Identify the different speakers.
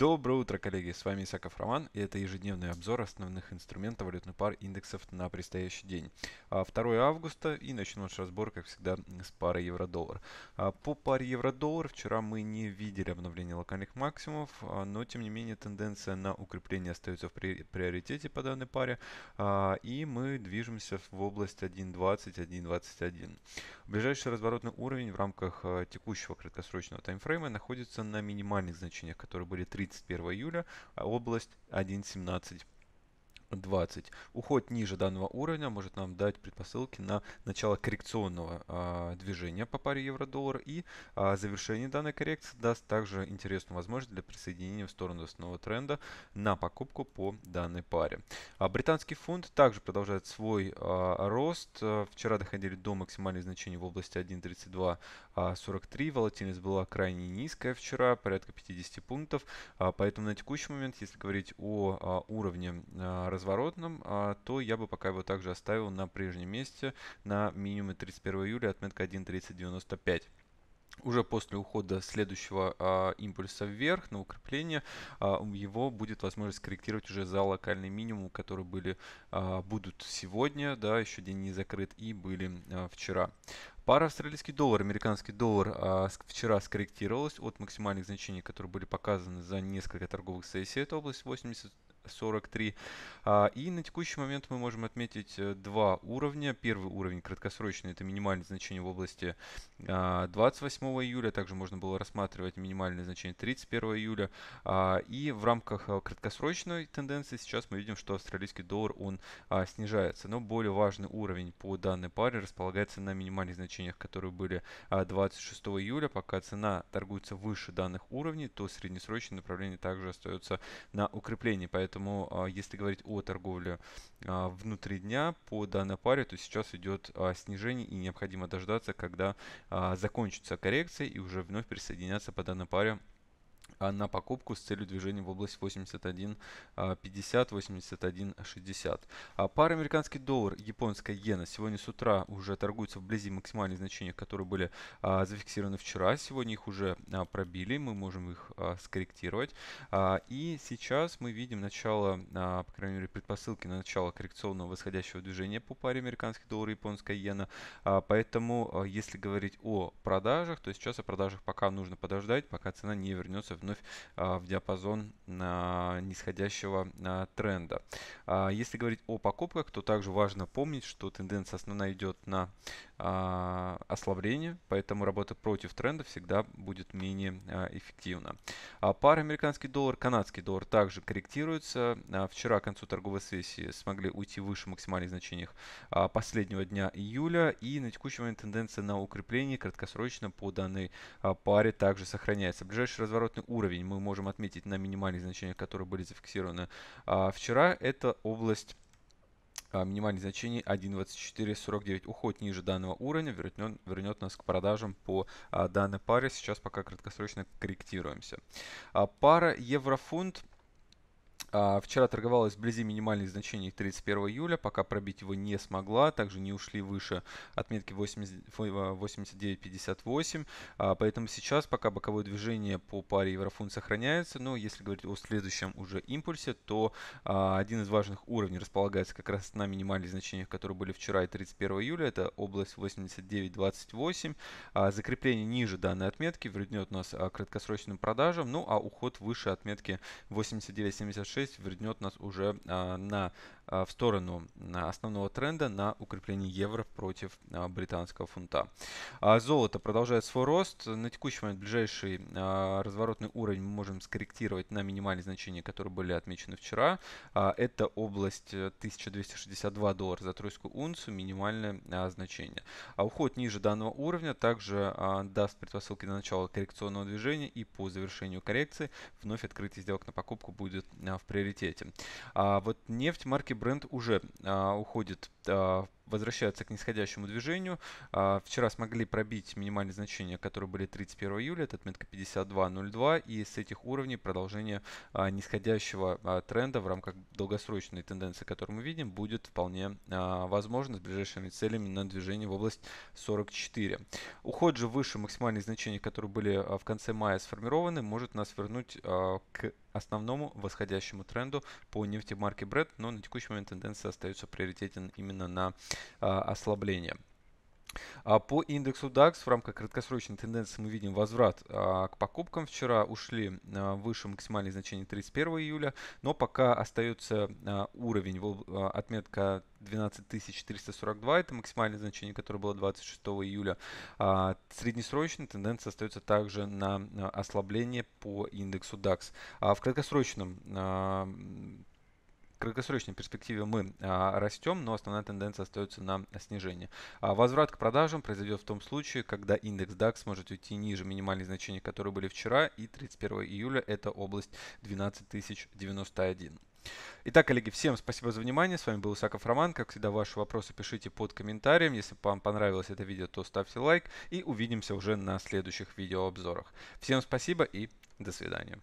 Speaker 1: Доброе утро, коллеги! С вами Исаков Роман, и это ежедневный обзор основных инструментов валютных пар индексов на предстоящий день. 2 а, августа, и начнем наш разбор, как всегда, с пары евро-доллар. А, по паре евро-доллар вчера мы не видели обновления локальных максимумов, а, но тем не менее тенденция на укрепление остается в приоритете по данной паре, и мы движемся в область 1.20-1.21. Ближайший разворотный уровень в рамках текущего краткосрочного таймфрейма находится на минимальных значениях, которые были 3 31 июля, а, область 1.17. 20. Уход ниже данного уровня может нам дать предпосылки на начало коррекционного а, движения по паре евро-доллар и а, завершение данной коррекции даст также интересную возможность для присоединения в сторону основного тренда на покупку по данной паре. А, британский фунт также продолжает свой а, рост. А, вчера доходили до максимальных значений в области 1.3243. А, Волатильность была крайне низкая вчера, порядка 50 пунктов. А, поэтому на текущий момент, если говорить о а, уровне а, разворотным, а, то я бы пока его также оставил на прежнем месте на минимуме 31 июля, отметка 1.3095 уже после ухода следующего а, импульса вверх на укрепление а, его будет возможность корректировать уже за локальный минимум, которые были а, будут сегодня, да, еще день не закрыт и были а, вчера. Пара австралийский доллар, американский доллар а, вчера скорректировалась от максимальных значений, которые были показаны за несколько торговых сессий. Это область 80 43. А, и на текущий момент мы можем отметить э, два уровня. Первый уровень краткосрочный – это минимальное значение в области 28 а, июля. Также можно было рассматривать минимальное значение 31 июля. А, и в рамках э, краткосрочной тенденции сейчас мы видим, что австралийский доллар он снижается. Но более важный уровень по данной паре располагается на минимальных значениях, которые были 26 июля. Пока цена торгуется выше данных уровней, то среднесрочное направление также остается на укреплении. Поэтому Поэтому, а, если говорить о торговле а, внутри дня по данной паре, то сейчас идет а, снижение и необходимо дождаться, когда закончится коррекция и уже вновь присоединяться по данной паре а, на покупку с целью движения в область 81.50, 81.60. А, а пара американский доллар, японская иена сегодня с утра уже торгуются вблизи максимальных значений, которые были а, зафиксированы вчера. Сегодня их уже а, пробили, мы можем их а, скорректировать. А, и сейчас мы видим начало, по крайней мере, предпосылки на начало коррекционного восходящего движения по паре американский доллар, японская иена. Поэтому, если говорить о продажах, то сейчас о продажах пока нужно подождать, пока цена не вернется вновь а, в диапазон а, нисходящего а, тренда. Если говорить о покупках, то также важно помнить, что тенденция основная идет на а, ослабление, поэтому работа против тренда всегда будет менее а, эффективна. А пара американский доллар, канадский доллар также корректируется. А, вчера к концу торговой сессии смогли уйти выше максимальных значений а, последнего дня июля и на текущий момент тенденция на укрепление краткосрочно по данной паре также сохраняется. Ближайший разворотный уровень мы можем отметить на минимальных значениях, которые были зафиксированы вчера. Это область минимальных значений 1.2449 уход ниже данного уровня вернет, вернет нас к продажам по а, данной паре. Сейчас пока краткосрочно корректируемся. А, пара еврофунт а, вчера торговалась вблизи минимальных значений 31 июля, пока пробить его не смогла, также не ушли выше отметки 89.58, а, а, поэтому сейчас пока боковое движение по паре еврофунт сохраняется, но если говорить о следующем уже импульсе, то один из важных уровней располагается как раз на минимальных значениях, которые были вчера и 31 июля, это область 89.28, закрепление ниже данной отметки вернет нас к краткосрочным продажам, ну а уход выше отметки 89.76 6 вернет нас уже а, на а, в сторону а, основного тренда на укрепление евро против а, британского фунта. Золото продолжает свой рост. На текущий момент ближайший разворотный уровень мы можем скорректировать на минимальные значения, которые были отмечены вчера. Это область 1262 э, доллара за тройскую унцию, минимальное значение. А уход ниже данного уровня также даст предпосылки на начало коррекционного движения и по завершению коррекции вновь открытие сделок на покупку будет в приоритете. А вот нефть марки бренд уже а, уходит в а, возвращаются к нисходящему движению. А, вчера смогли пробить минимальные значения, которые были 31 июля, это отметка 52.02, и с этих уровней продолжение а, нисходящего а, тренда в рамках долгосрочной тенденции, которую мы видим, будет вполне возможно с ближайшими целями на движение в область 44. Уход же выше максимальных значений, которые были в конце мая сформированы, может нас вернуть к основному восходящему тренду по нефтемарке Brent, но на текущий момент тенденция остается приоритетен именно на а, ослабления. А, по индексу DAX в рамках краткосрочной тенденции мы видим возврат а, к покупкам. Вчера ушли выше максимальные значения 31 июля, но пока остается уровень, отметка 12342, это максимальное значение, которое было 26 июля. Среднесрочная тенденция остается также на ослабление по индексу DAX. В краткосрочном краткосрочной перспективе мы а, растем, но основная тенденция остается на снижение. А возврат к продажам произойдет в том случае, когда индекс DAX сможет уйти ниже минимальных значений, которые были вчера, и 31 июля это область 12091. Итак, коллеги, всем спасибо за внимание. С вами был Усаков Роман. Как всегда, ваши вопросы пишите под комментарием. Если вам понравилось это видео, то ставьте лайк. И увидимся уже на следующих видеообзорах. Всем спасибо и до свидания.